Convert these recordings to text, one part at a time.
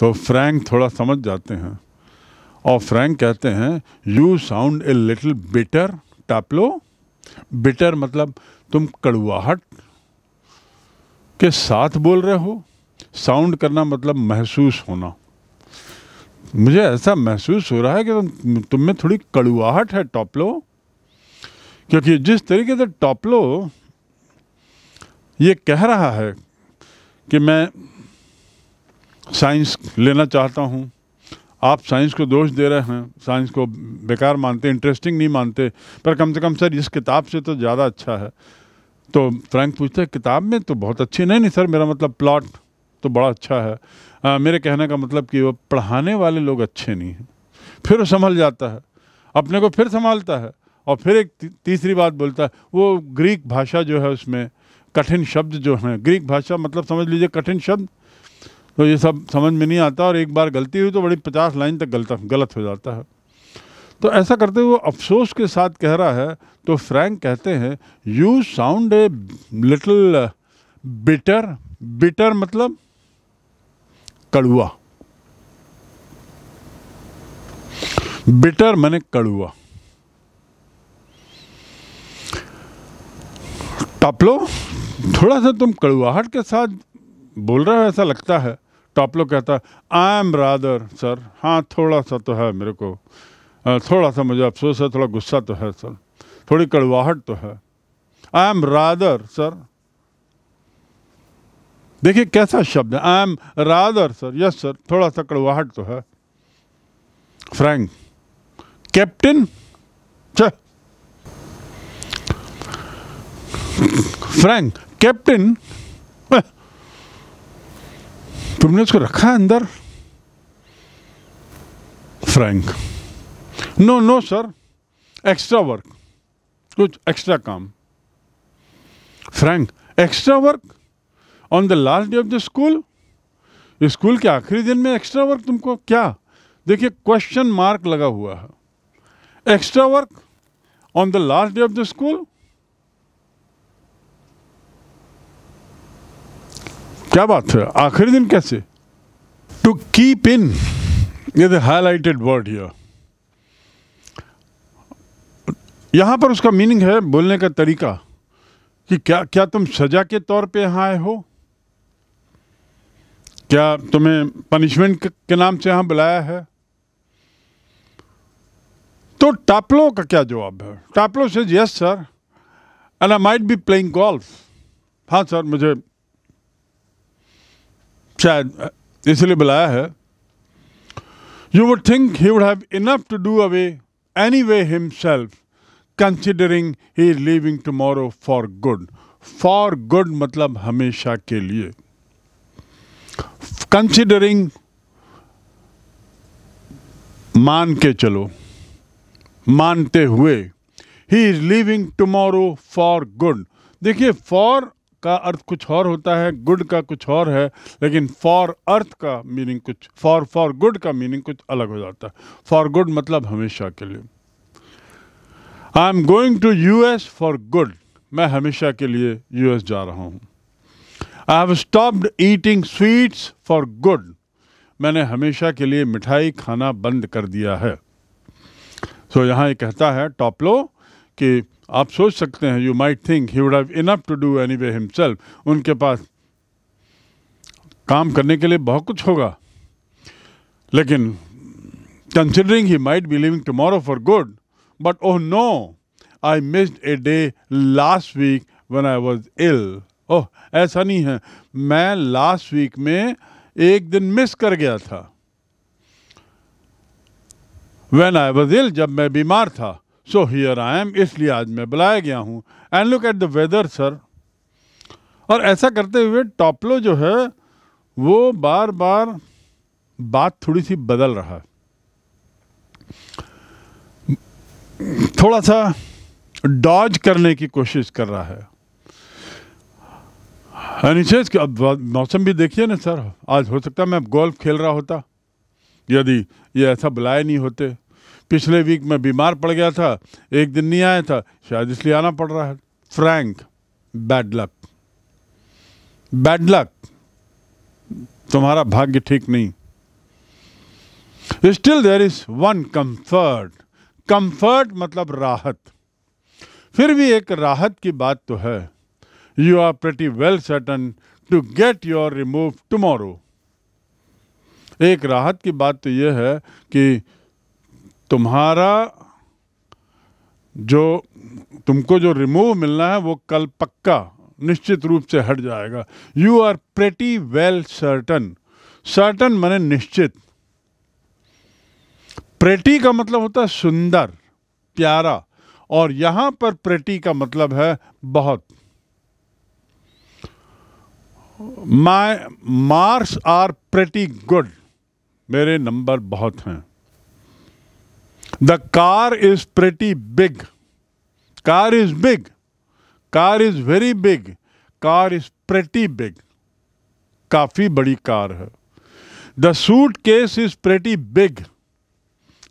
तो फ्रैंक थोड़ा समझ जाते हैं और फ्रैंक कहते हैं you sound a little bitter टापलो बिटर मतलब तुम कड़ुआहट के साथ बोल रहे हो साउंड करना मतलब महसूस होना मुझे ऐसा महसूस हो रहा है कि तुम तुम में थोड़ी कड़ुआहट है टॉपलो क्योंकि जिस तरीके से टॉपलो ये कह रहा है कि मैं साइंस लेना चाहता हूँ आप साइंस को दोष दे रहे हैं साइंस को बेकार मानते इंटरेस्टिंग नहीं मानते पर कम से कम सर इस किताब से तो ज़्यादा अच्छा है तो फ्रैंक पूछते हैं किताब में तो बहुत अच्छी नहीं नहीं सर मेरा मतलब प्लॉट तो बड़ा अच्छा है आ, मेरे कहने का मतलब कि वो पढ़ाने वाले लोग अच्छे नहीं हैं फिर वो संभल जाता है अपने को फिर संभालता है और फिर एक तीसरी बात बोलता है वो ग्रीक भाषा जो है उसमें कठिन शब्द जो हैं ग्रीक भाषा मतलब समझ लीजिए कठिन शब्द तो ये सब समझ में नहीं आता और एक बार गलती हुई तो बड़ी पचास लाइन तक गलत गलत हो जाता है तो ऐसा करते हुए अफसोस के साथ कह रहा है तो फ्रैंक कहते हैं you sound a little bitter bitter मतलब कड़ुआ बिटर मैंने कड़ुआ टपलो थोड़ा सा तुम कड़ुआहट के साथ बोल रहे हो ऐसा लगता है टॉपलो तो कहता आई एम रादर सर हाँ थोड़ा सा तो है मेरे को थोड़ा सा मुझे अफसोस है थोड़ा गुस्सा तो है सर थोड़ी कड़वाहट तो है आई एम रादर सर देखिए कैसा शब्द है I am rather sir yes sir थोड़ा सा कड़वाहट तो है फ्रैंक कैप्टन फ्रैंक कैप्टन तुमने उसको रखा अंदर Frank no no sir extra work कुछ एक्स्ट्रा काम Frank extra work on the last day of the school school के आखिरी दिन में एक्स्ट्रा वर्क तुमको क्या देखिए क्वेश्चन मार्क लगा हुआ है extra work on the last day of the school क्या बात है आखिरी दिन कैसे टू कीप इन ये ए हाईलाइटेड वर्ड हियर यहां पर उसका मीनिंग है बोलने का तरीका कि क्या क्या तुम सजा के तौर पे यहां आए हो क्या तुम्हें पनिशमेंट के नाम से यहां बुलाया है तो टापलो का क्या जवाब है टापलो से yes sir and I might be playing golf हाँ सर मुझे शायद इसलिए बुलाया है you would think he would have enough to do away anyway himself considering he is living tomorrow for good for good मतलब हमेशा के लिए कंसिडरिंग मान के चलो मानते हुए he is living tomorrow for good देखिए फॉर का अर्थ कुछ और होता है गुड का कुछ और है लेकिन फॉर अर्थ का मीनिंग कुछ फॉर फॉर गुड का मीनिंग कुछ अलग हो जाता है फॉर गुड मतलब हमेशा के लिए I am going to U S for good मैं हमेशा के लिए यू एस जा रहा हूँ I have stopped eating sweets for good मैंने हमेशा के लिए मिठाई खाना बंद कर दिया है सो so, यहाँ ये कहता है टॉपलो कि आप सोच सकते हैं you might think he would have enough to do anyway himself उनके पास काम करने के लिए बहुत कुछ होगा लेकिन considering he might be living tomorrow for good but oh no I missed a day last week one I was ill oh ऐसा नहीं है मैं लास्ट वीक में एक दिन मिस कर गया था वेन आई वॉज इल जब मैं बीमार था सो हियर आई एम इसलिए आज मैं बुलाया गया हूँ and look at the weather sir और ऐसा करते हुए टॉपलो जो है वो बार बार बात थोड़ी सी बदल रहा है थोड़ा सा डॉज करने की कोशिश कर रहा है अनिशेष अब मौसम भी देखिए ना सर आज हो सकता मैं गोल्फ खेल रहा होता यदि ये ऐसा बुलाए नहीं होते पिछले वीक मैं बीमार पड़ गया था एक दिन नहीं आया था शायद इसलिए आना पड़ रहा है Frank bad luck bad luck तुम्हारा भाग्य ठीक नहीं still there is one comfort comfort मतलब राहत फिर भी एक राहत की बात तो है you are pretty well certain to get your remove tomorrow एक राहत की बात तो यह है कि तुम्हारा जो तुमको जो रिमूव मिलना है वो कल पक्का निश्चित रूप से हट जाएगा you are pretty well certain certain माने निश्चित प्रेटी का मतलब होता है सुंदर प्यारा और यहां पर प्रेटी का मतलब है बहुत my marks are pretty good मेरे नंबर बहुत हैं the car is pretty big car is big car is very big car is pretty big काफ़ी बड़ी कार है the suitcase is pretty big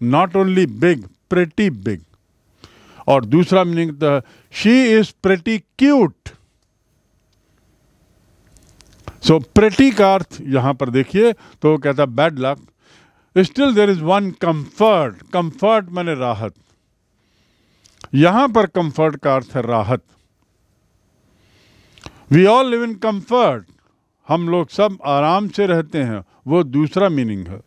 not only big pretty big और दूसरा meaning she is pretty cute so pretty का अर्थ यहां पर देखिए तो वो कहता bad luck still there is one comfort comfort मैंने राहत यहां पर कंफर्ट का अर्थ है राहत we all live in comfort हम लोग सब आराम से रहते हैं वो दूसरा मीनिंग है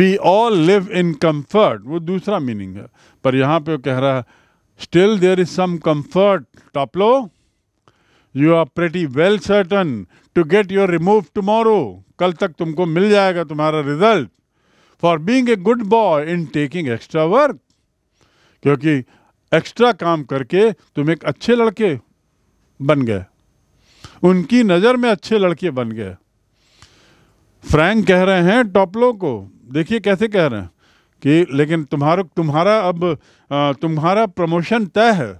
we all live in comfort वो दूसरा मीनिंग है पर यहां पे कह रहा है still there is some comfort Taplow you are pretty well certain to get your remove tomorrow कल तक तुमको मिल जाएगा तुम्हारा result for being a good boy in taking extra work क्योंकि एक्स्ट्रा काम करके तुम एक अच्छे लड़के बन गए उनकी नज़र में अच्छे लड़के बन गए फ्रैंक कह रहे हैं टॉपलो को देखिए कैसे कह रहे हैं कि लेकिन तुम्हारा तुम्हारा अब तुम्हारा प्रमोशन तय है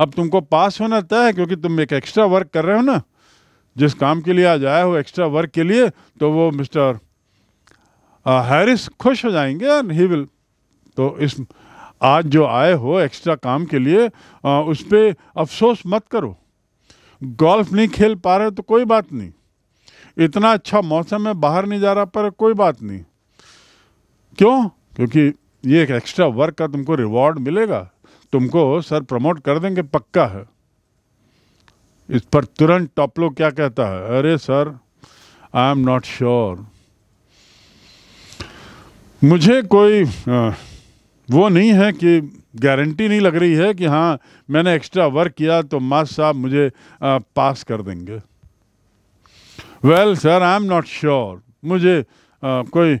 अब तुमको पास होना तय है क्योंकि तुम एक एक्स्ट्रा वर्क कर रहे हो ना जिस काम के लिए आज आया हो एक्स्ट्रा वर्क के लिए तो वो मिस्टर हैरिस uh, खुश हो जाएंगे ही विल तो इस आज जो आए हो एक्स्ट्रा काम के लिए आ, uh, उस पर अफसोस मत करो गोल्फ नहीं खेल पा रहे तो कोई बात नहीं इतना अच्छा मौसम है बाहर नहीं जा रहा पर कोई बात नहीं क्यों क्योंकि ये एक एक्स्ट्रा वर्क का तुमको रिवॉर्ड मिलेगा तुमको सर प्रमोट कर देंगे पक्का है इस पर तुरंत टॉपलो क्या कहता है अरे sir I am not sure मुझे कोई वो नहीं है कि गारंटी नहीं लग रही है कि हाँ मैंने एक्स्ट्रा वर्क किया तो मास साहब मुझे पास कर देंगे well sir I am not sure मुझे कोई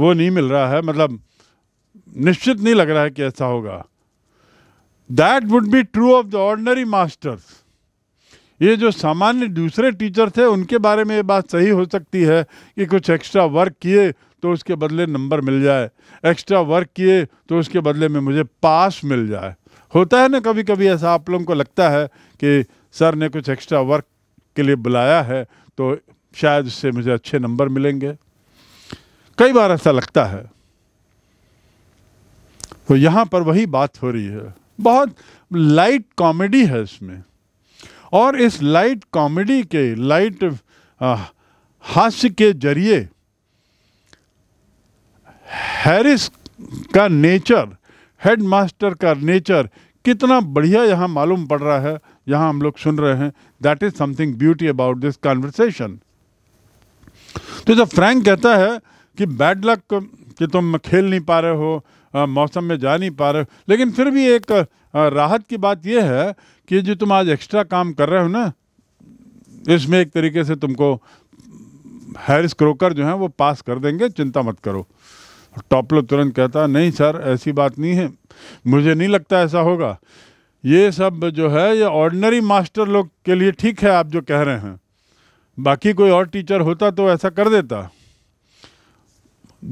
वो नहीं मिल रहा है मतलब निश्चित नहीं लग रहा है कि ऐसा होगा that would be true of the ordinary masters ये जो सामान्य दूसरे टीचर थे उनके बारे में ये बात सही हो सकती है कि कुछ एक्स्ट्रा वर्क किए तो उसके बदले नंबर मिल जाए एक्स्ट्रा वर्क किए तो उसके बदले में मुझे पास मिल जाए होता है ना कभी कभी ऐसा आप लोगों को लगता है कि सर ने कुछ एक्स्ट्रा वर्क के लिए बुलाया है तो शायद उससे मुझे अच्छे नंबर मिलेंगे कई बार ऐसा लगता है तो यहाँ पर वही बात हो रही है बहुत लाइट कॉमेडी है इसमें और इस लाइट कॉमेडी के लाइट हास्य के जरिए हैरिस का नेचर हेडमास्टर का नेचर कितना बढ़िया यहाँ मालूम पड़ रहा है यहाँ हम लोग सुन रहे हैं that is something beauty about this conversation तो जब फ्रैंक कहता है कि बैड लक कि तुम खेल नहीं पा रहे हो आ, मौसम में जा नहीं पा रहे हो लेकिन फिर भी एक आ, राहत की बात यह है कि जो तुम आज एक्स्ट्रा काम कर रहे हो ना इसमें एक तरीके से तुमको हैरिस क्रोकर जो है वो पास कर देंगे चिंता मत करो टॉपलो तुरंत कहता नहीं सर ऐसी बात नहीं है मुझे नहीं लगता ऐसा होगा ये सब जो है ये ऑर्डनरी मास्टर लोग के लिए ठीक है आप जो कह रहे हैं बाकी कोई और टीचर होता तो ऐसा कर देता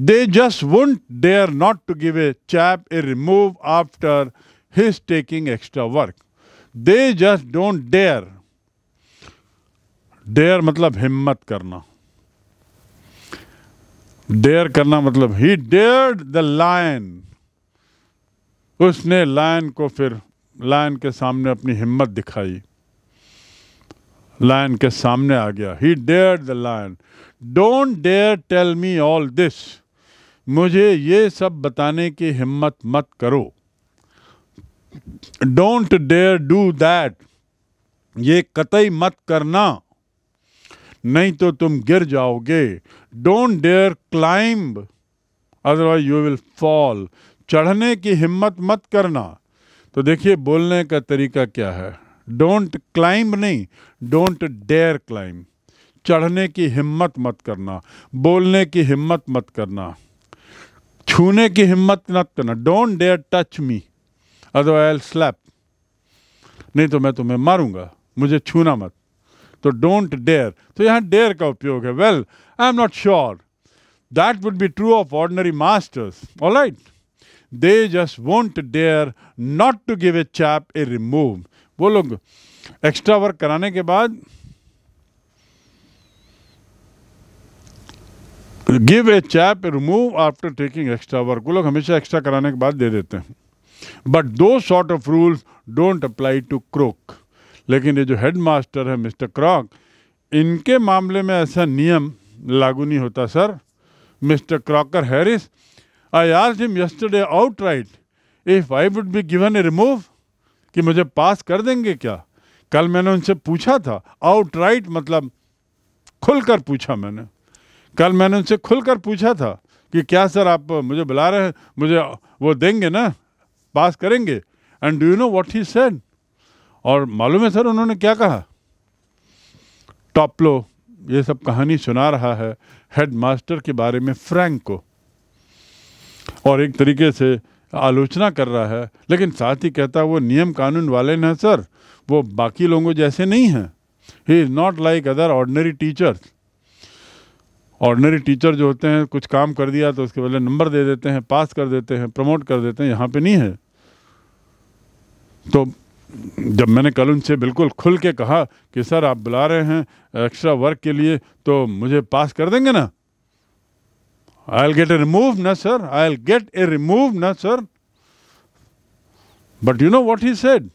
they just won't dare not to give a chap a remove after his taking extra work they just don't dare dare मतलब हिम्मत करना डेयर करना मतलब ही डेयर्ड द लायन उसने लायन को फिर लायन के सामने अपनी हिम्मत दिखाई लायन के सामने आ गया he dare the lion don't dare tell me all this मुझे ये सब बताने की हिम्मत मत करो डोंट डेयर डू दैट ये कतई मत करना नहीं तो तुम गिर जाओगे don't dare climb otherwise you will fall चढ़ने की हिम्मत मत करना तो देखिए बोलने का तरीका क्या है डोंट क्लाइंब नहीं डोंट डेयर क्लाइंब चढ़ने की हिम्मत मत करना बोलने की हिम्मत मत करना छूने की हिम्मत मत करना don't dare touch me otherwise slap नहीं तो मैं तुम्हें मारूंगा मुझे छूना मत तो डोंट डेयर तो यहाँ डेयर का उपयोग है well I am not sure that would be true of ordinary masters all right they just won't dare not to give a chap a remove वो लोग एक्स्ट्रा वर्क कराने के बाद give a chap remove after taking extra work वो लोग हमेशा extra कराने के बाद दे देते हैं but though short of rules don't apply to Crock लेकिन ये जो हेड मास्टर है मिस्टर क्रॉक इनके मामले में ऐसा नियम लागू नहीं होता sir Mister Crocker Harris I are him yesterday outright if I would be given a remove कि मुझे पास कर देंगे क्या कल मैंने उनसे पूछा था आउट राइट मतलब खुलकर पूछा मैंने कल मैंने उनसे खुलकर पूछा था कि क्या सर आप मुझे बुला रहे हैं मुझे वो देंगे ना पास करेंगे and do you know what he said और मालूम है सर उन्होंने क्या कहा टॉपलो ये सब कहानी सुना रहा है हेड मास्टर के बारे में फ्रैंक को और एक तरीके से आलोचना कर रहा है लेकिन साथ ही कहता है वो नियम कानून वाले ना सर वो बाकी लोगों जैसे नहीं हैं he is not like other ordinary teachers ordinary teacher जो होते हैं कुछ काम कर दिया तो उसके बदले नंबर दे देते हैं पास कर देते हैं प्रमोट कर देते हैं यहाँ पे नहीं है तो जब मैंने कल उनसे बिल्कुल खुल के कहा कि सर आप बुला रहे हैं एक्स्ट्रा वर्क के लिए तो मुझे पास कर देंगे ना I'll get a remove ना sir I'll get a remove ना sir but you know what he said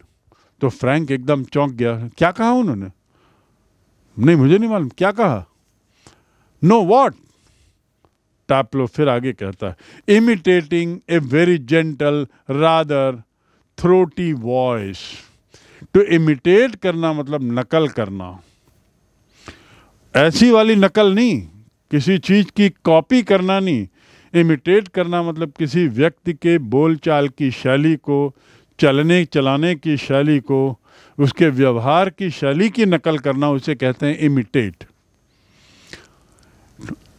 तो फ्रैंक एकदम चौंक गया क्या कहा उन्होंने नहीं मुझे नहीं मालूम क्या कहा नो वॉट टैपलो फिर आगे कहता है imitating a very gentle rather throaty voice to imitate करना मतलब नकल करना ऐसी वाली नकल नहीं किसी चीज़ की कॉपी करना नहीं इमिटेट करना मतलब किसी व्यक्ति के बोलचाल की शैली को चलने चलाने की शैली को उसके व्यवहार की शैली की नकल करना उसे कहते हैं इमिटेट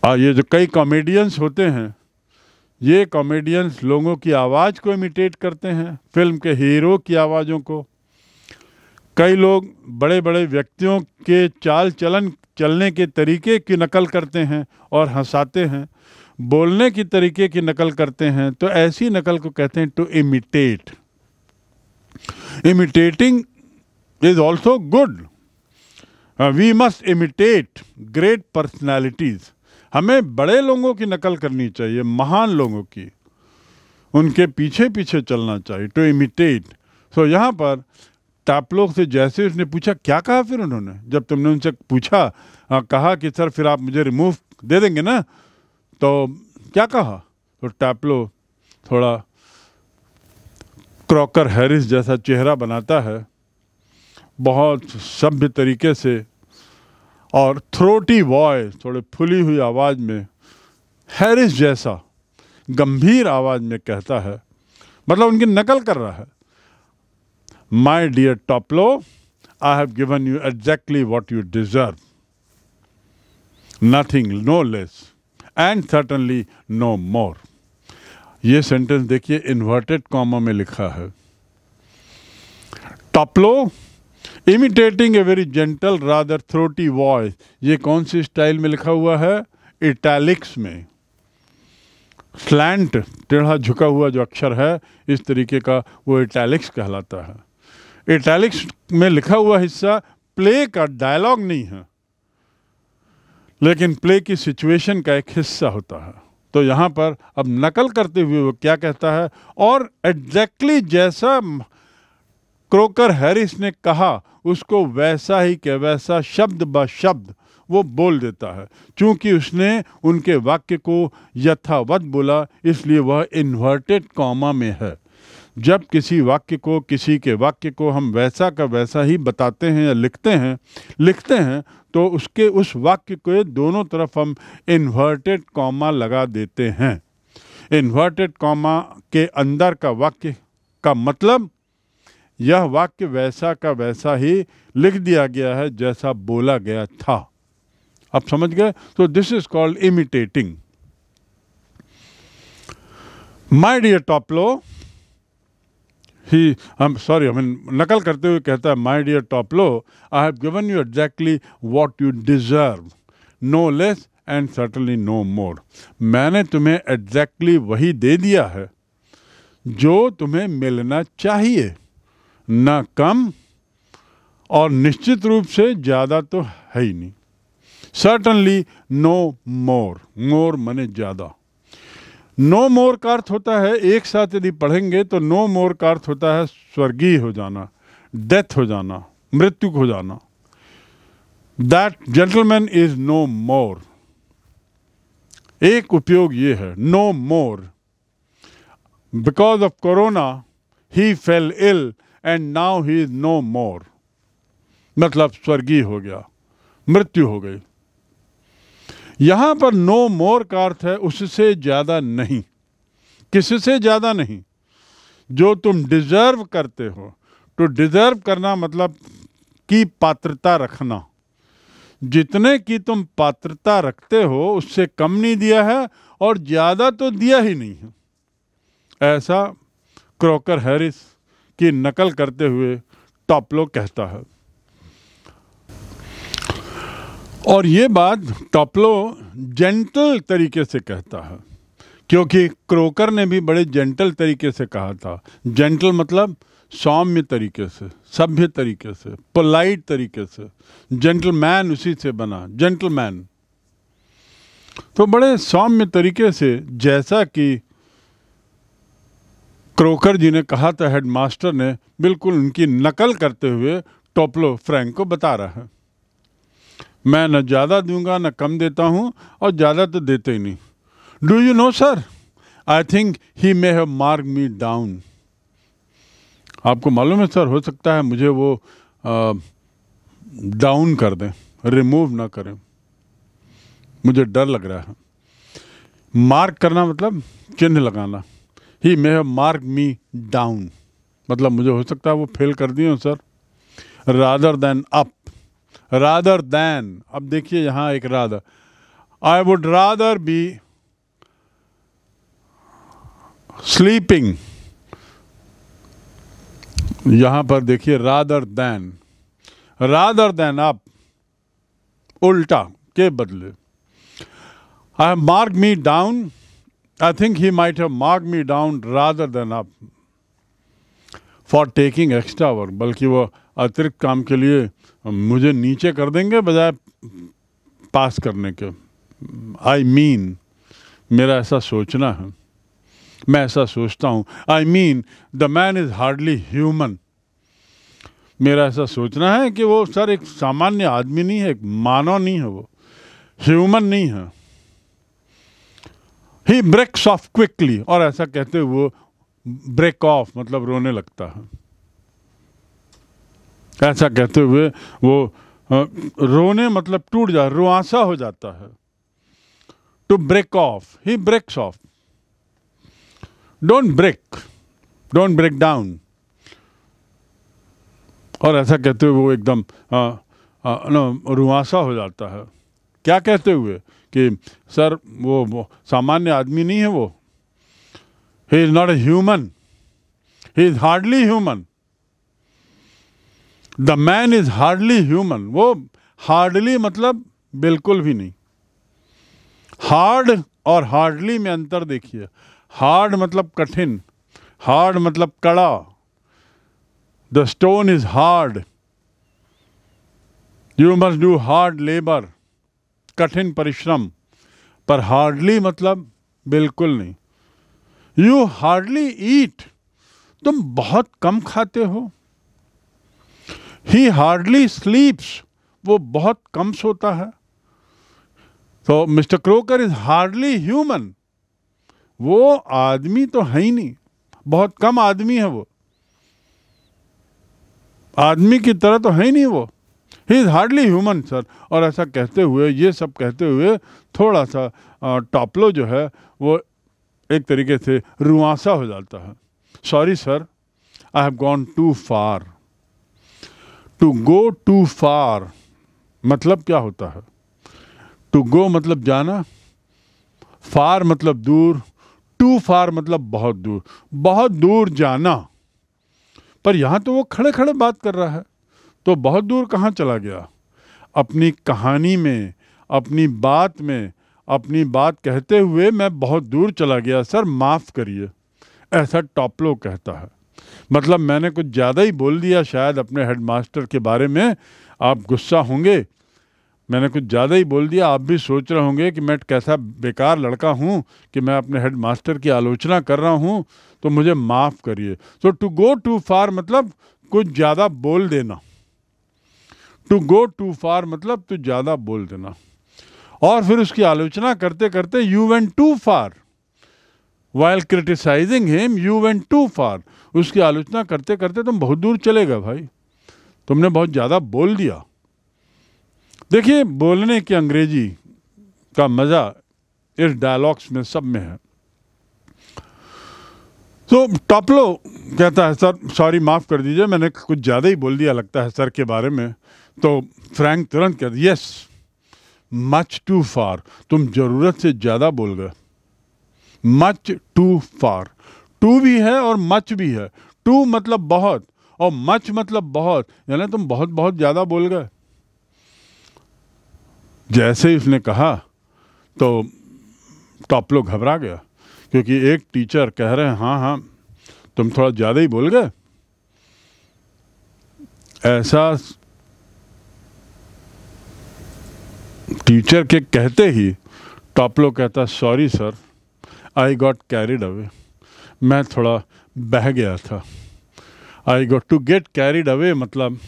आ ये जो कई कॉमेडियंस होते हैं ये कॉमेडियंस लोगों की आवाज़ को इमिटेट करते हैं फिल्म के हीरो की आवाज़ों को कई लोग बड़े बड़े व्यक्तियों के चाल चलन चलने के तरीके की नकल करते हैं और हंसाते हैं बोलने की तरीके की नकल करते हैं तो ऐसी नकल को कहते हैं to imitate imitating is also good we must imitate great personalities हमें बड़े लोगों की नकल करनी चाहिए महान लोगों की उनके पीछे पीछे चलना चाहिए टू इमिटेट सो यहाँ पर टापलोक से जैसे उसने पूछा क्या कहा फिर उन्होंने जब तुमने उनसे पूछा आ, कहा कि सर फिर आप मुझे रिमूव दे देंगे ना तो क्या कहा तो टैपलो थोड़ा क्रॉकर हैरिस जैसा चेहरा बनाता है बहुत सभ्य तरीके से और थ्रोटी वॉय थोड़े फुली हुई आवाज़ में हैरिस जैसा गंभीर आवाज़ में कहता है मतलब उनकी नकल कर रहा है my dear Taplow I have given you exactly what you deserve nothing no less and certainly no more ये सेंटेंस देखिए इन्वर्टेड कॉमा में लिखा है Taplow imitating a very gentle rather throaty voice ये कौन सी स्टाइल में लिखा हुआ है इटैलिक्स में स्लैंट टेढ़ा झुका हुआ जो अक्षर है इस तरीके का वो इटैलिक्स कहलाता है इटैलिक्स में लिखा हुआ हिस्सा प्ले का डायलॉग नहीं है लेकिन प्ले की सिचुएशन का एक हिस्सा होता है तो यहाँ पर अब नकल करते हुए वो क्या कहता है और एग्जैक्टली exactly जैसा क्रोकर हैरिस ने कहा उसको वैसा ही के वैसा शब्द ब शब्द वो बोल देता है क्योंकि उसने उनके वाक्य को यथावत बोला इसलिए वह इन्वर्टेड कॉमा में है जब किसी वाक्य को किसी के वाक्य को हम वैसा का वैसा ही बताते हैं या लिखते हैं लिखते हैं तो उसके उस वाक्य को दोनों तरफ हम इन्वर्टेड कॉमा लगा देते हैं इन्वर्टेड कॉमा के अंदर का वाक्य का मतलब यह वाक्य वैसा का वैसा ही लिख दिया गया है जैसा बोला गया था आप समझ गए तो this is called imitating my dear Taplow he I am sorry I नकल करते हुए कहता है my dear Taplow I have given you exactly what you deserve no less and certainly no more मैंने तुम्हें एग्जैक्टली exactly वही दे दिया है जो तुम्हें मिलना चाहिए ना कम और निश्चित रूप से ज़्यादा तो है ही नहीं सर्टनली नो मोर मोर मने ज़्यादा नो मोर का अर्थ होता है एक साथ यदि पढ़ेंगे तो नो मोर का अर्थ होता है स्वर्गीय हो जाना डेथ हो जाना मृत्यु हो जाना that gentleman is no more एक उपयोग ये है no more because of corona he fell ill and now he is no more मतलब स्वर्गीय हो गया मृत्यु हो गई यहां पर नो मोर का अर्थ है उससे ज़्यादा नहीं किससे से ज़्यादा नहीं जो तुम डिज़र्व करते हो तो डिज़र्व करना मतलब की पात्रता रखना जितने की तुम पात्रता रखते हो उससे कम नहीं दिया है और ज़्यादा तो दिया ही नहीं है ऐसा क्रोकर हैरिस की नकल करते हुए टॉपलो कहता है और ये बात टॉपलो जेंटल तरीके से कहता है क्योंकि क्रोकर ने भी बड़े जेंटल तरीके से कहा था जेंटल मतलब सौम्य तरीके से सभ्य तरीके से पोलाइट तरीके से जेंटलमैन उसी से बना जेंटलमैन तो बड़े सौम्य तरीके से जैसा कि क्रोकर जी ने कहा था तो हेडमास्टर ने बिल्कुल उनकी नकल करते हुए टोपलो फ्रैंक को बता रहा है मैं न ज़्यादा दूंगा न कम देता हूँ और ज़्यादा तो देते ही नहीं do you know sir I think he may have mark me down आपको मालूम है सर हो सकता है मुझे वो डाउन कर दें रिमूव ना करें मुझे डर लग रहा है मार्क करना मतलब चिन्ह लगाना he may have mark me down मतलब मुझे हो सकता है वो फेल कर दिए sir rather than up rather than अब देखिए यहाँ एक rather I would rather be sleeping यहाँ पर देखिए rather than rather than up उल्टा के बदले I have mark me down I think he might have marked me down rather than up for taking extra work. बल्कि वो अतिरिक्त काम के लिए मुझे नीचे कर देंगे बजाय पास करने के आई I मीन mean, मेरा ऐसा सोचना है मैं ऐसा सोचता हूँ I mean the man is hardly human मेरा ऐसा सोचना है कि वो सर एक सामान्य आदमी नहीं है एक मानव नहीं है वो ह्यूमन नहीं है ही ब्रेक्स ऑफ क्विकली और ऐसा कहते हुए वो ब्रेक ऑफ मतलब रोने लगता है ऐसा कहते हुए वो रोने मतलब टूट जा रुआसा हो जाता है to break off he breaks off don't break don't break down और ऐसा कहते हुए वो एकदम रुआसा हो जाता है क्या कहते हुए कि सर वो, वो सामान्य आदमी नहीं है वो he is not a human he is hardly human the man is hardly human वो हार्डली मतलब बिल्कुल भी नहीं हार्ड और हार्डली में अंतर देखिए हार्ड मतलब कठिन हार्ड मतलब कड़ा the stone is hard you must do hard labour कठिन परिश्रम पर हार्डली मतलब बिल्कुल नहीं यू हार्डली ईट तुम बहुत कम खाते हो ही हार्डली स्लीप्स वो बहुत कम सोता है तो Mister Crocker is hardly human वो आदमी तो है ही नहीं बहुत कम आदमी है वो आदमी की तरह तो है ही नहीं वो he is hardly human sir और ऐसा कहते हुए ये सब कहते हुए थोड़ा सा टॉपलो जो है वो एक तरीके से रुआसा हो जाता है sorry sir I have gone too far to go too far मतलब क्या होता है टू गो मतलब जाना फार मतलब दूर टू फार मतलब बहुत दूर बहुत दूर जाना पर यहाँ तो वो खड़े खड़े बात कर रहा है तो बहुत दूर कहाँ चला गया अपनी कहानी में अपनी बात में अपनी बात कहते हुए मैं बहुत दूर चला गया सर माफ़ करिए ऐसा टॉपलो कहता है मतलब मैंने कुछ ज़्यादा ही बोल दिया शायद अपने हेडमास्टर के बारे में आप गुस्सा होंगे मैंने कुछ ज़्यादा ही बोल दिया आप भी सोच रहे होंगे कि मैं कैसा बेकार लड़का हूँ कि मैं अपने हेड मास्टर की आलोचना कर रहा हूँ तो मुझे माफ़ करिए सो तो टू गो टू फार मतलब कुछ ज़्यादा बोल देना टू गो टू फार मतलब तू ज़्यादा बोल देना और फिर उसकी आलोचना करते करते you went too far while criticising him you went too far उसकी आलोचना करते करते तुम बहुत दूर चले गए भाई तुमने बहुत ज़्यादा बोल दिया देखिए बोलने की अंग्रेजी का मज़ा इस डायलॉग्स में सब में है तो टॉपलो कहता है सर सॉरी माफ़ कर दीजिए मैंने कुछ ज़्यादा ही बोल दिया लगता है सर के बारे में तो फ्रैंक तुरंत कहते यस मच टू फार तुम ज़रूरत से ज़्यादा बोल गए मच टू फार टू भी है और मच भी है टू मतलब बहुत और मच मतलब बहुत यानी तुम बहुत बहुत ज़्यादा बोल गए जैसे ही उसने कहा तो टॉपलो तो घबरा गया क्योंकि एक टीचर कह रहे हैं हाँ हाँ तुम थोड़ा ज़्यादा ही बोल गए ऐसा टीचर के कहते ही टॉपलो कहता sorry sir I got carried away मैं थोड़ा बह गया था I got to get carried away मतलब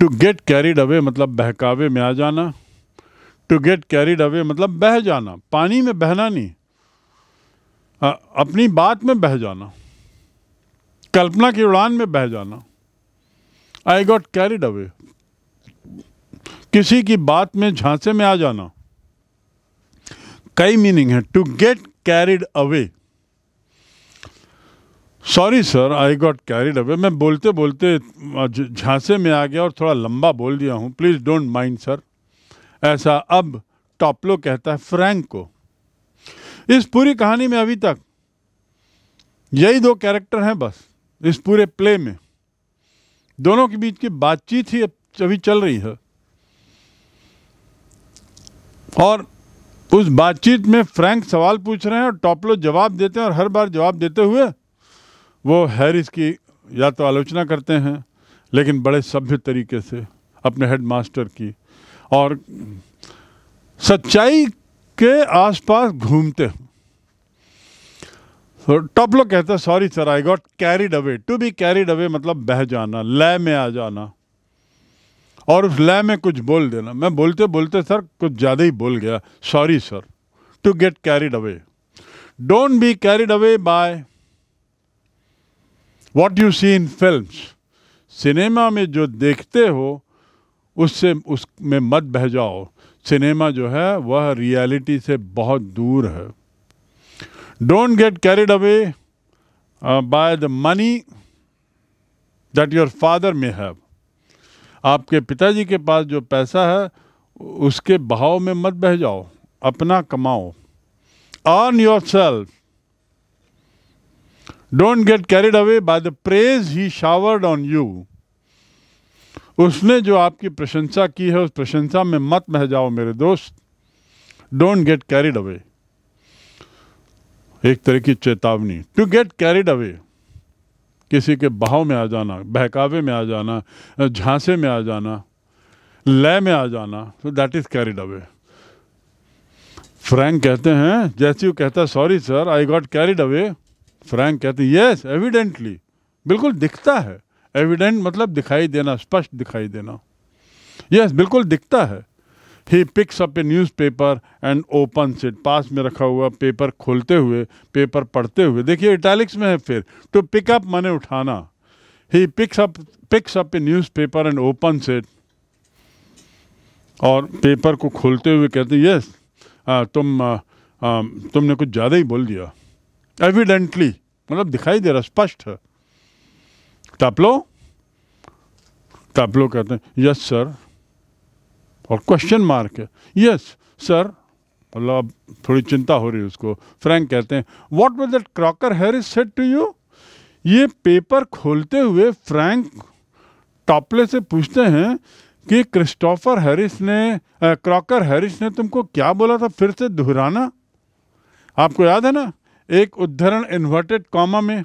टू गेट कैरिड अवे मतलब बहकावे में आ जाना टू गेट कैरिड अवे मतलब बह जाना पानी में बहना नहीं आ, अपनी बात में बह जाना कल्पना की उड़ान में बह जाना आई गॉट कैरिड अवे किसी की बात में झांसे में आ जाना कई मीनिंग है to get carried away sorry sir I got carried away मैं बोलते बोलते झांसे में आ गया और थोड़ा लंबा बोल दिया हूं प्लीज़ डोंट माइंड सर ऐसा अब टॉपलो कहता है फ्रैंक को इस पूरी कहानी में अभी तक यही दो कैरेक्टर हैं बस इस पूरे प्ले में दोनों के बीच की बातचीत ही अभी चल रही है और उस बातचीत में फ्रैंक सवाल पूछ रहे हैं और टॉपलो जवाब देते हैं और हर बार जवाब देते हुए वो हैरिस की या तो आलोचना करते हैं लेकिन बड़े सभ्य तरीके से अपने हेडमास्टर की और सच्चाई के आसपास घूमते हैं तो टॉपलो कहता है sorry sir I got carried away to be carried away मतलब बह जाना लय में आ जाना और उस लय में कुछ बोल देना मैं बोलते बोलते सर कुछ ज़्यादा ही बोल गया sorry sir to get carried away don't be carried away by what you see in film cinema में जो देखते हो उससे उसमें मत बह जाओ सिनेमा जो है वह रियलिटी से बहुत दूर है don't get carried away by the money that your father may have आपके पिताजी के पास जो पैसा है उसके भाव में मत बह जाओ अपना कमाओ on yourself don't get carried away by the praise he showered on you उसने जो आपकी प्रशंसा की है उस प्रशंसा में मत बह जाओ मेरे दोस्त डोंट गेट कैरिड अवे एक तरह की चेतावनी टू गेट कैरिड अवे किसी के बहाव में आ जाना बहकावे में आ जाना झांसे में आ जाना लय में आ जाना तो that is carried away Frank कहते हैं जैसे वो कहता है sorry sir I got carried away Frank कहते हैं यस एविडेंटली बिल्कुल दिखता है एविडेंट मतलब दिखाई देना स्पष्ट दिखाई देना यस yes, बिल्कुल दिखता है he picks up a newspaper and open it पास में रखा हुआ पेपर खोलते हुए पेपर पढ़ते हुए देखिए इटैलिक्स में है फिर टू पिक अप माने उठाना ही picks up picks up a newspaper and open it और पेपर को खोलते हुए कहते यस तुम आ, आ, तुमने कुछ ज़्यादा ही बोल दिया एविडेंटली मतलब दिखाई दे रहा स्पष्ट है टपलो टपलो कहते हैं यस सर और क्वेश्चन मार्क है यस सर मतलब थोड़ी चिंता हो रही है उसको फ्रैंक कहते हैं what was that Crocker Harris said to you ये पेपर खोलते हुए फ्रैंक टॉपले से पूछते हैं कि क्रिस्टोफर हैरिस ने क्रॉकर हैरिस ने तुमको क्या बोला था फिर से दोहराना आपको याद है ना एक उद्धरण इन्वर्टेड कॉमा में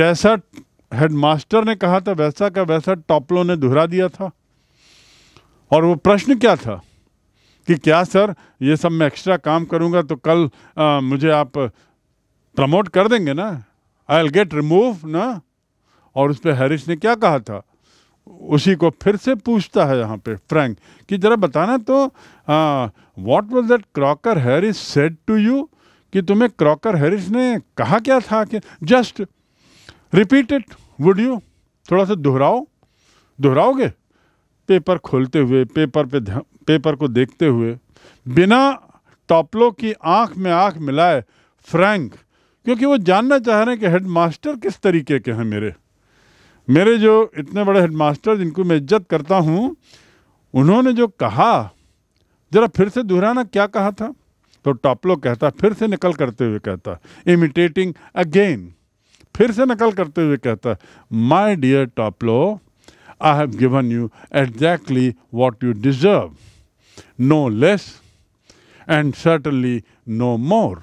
जैसा हेडमास्टर ने कहा था वैसा का वैसा टॉपलों ने दोहरा दिया था और वो प्रश्न क्या था कि क्या सर ये सब मैं एक्स्ट्रा काम करूँगा तो कल आ, मुझे आप प्रमोट कर देंगे ना आई एल गेट रिमूव ना और उस पर हैरिस ने क्या कहा था उसी को फिर से पूछता है यहाँ पे फ्रैंक कि जरा बताना तो what was that Crocker Harris said to you कि तुम्हें क्रॉकर हैरिस ने कहा क्या था कि just repeat it would you थोड़ा सा दोहराओ दोहराओगे पेपर खोलते हुए पेपर पे पेपर को देखते हुए बिना टॉपलों की आंख में आंख मिलाए फ्रैंक क्योंकि वो जानना चाह रहे हैं कि हेडमास्टर किस तरीके के हैं मेरे मेरे जो इतने बड़े हेडमास्टर जिनको मैं इज्जत करता हूँ उन्होंने जो कहा ज़रा फिर से दोहराना क्या कहा था तो टॉपलो कहता फिर से नकल करते हुए कहता इमिटेटिंग अगेन फिर से नकल करते हुए कहता my dear Taplow I have given you exactly what you deserve, no less, and certainly no more.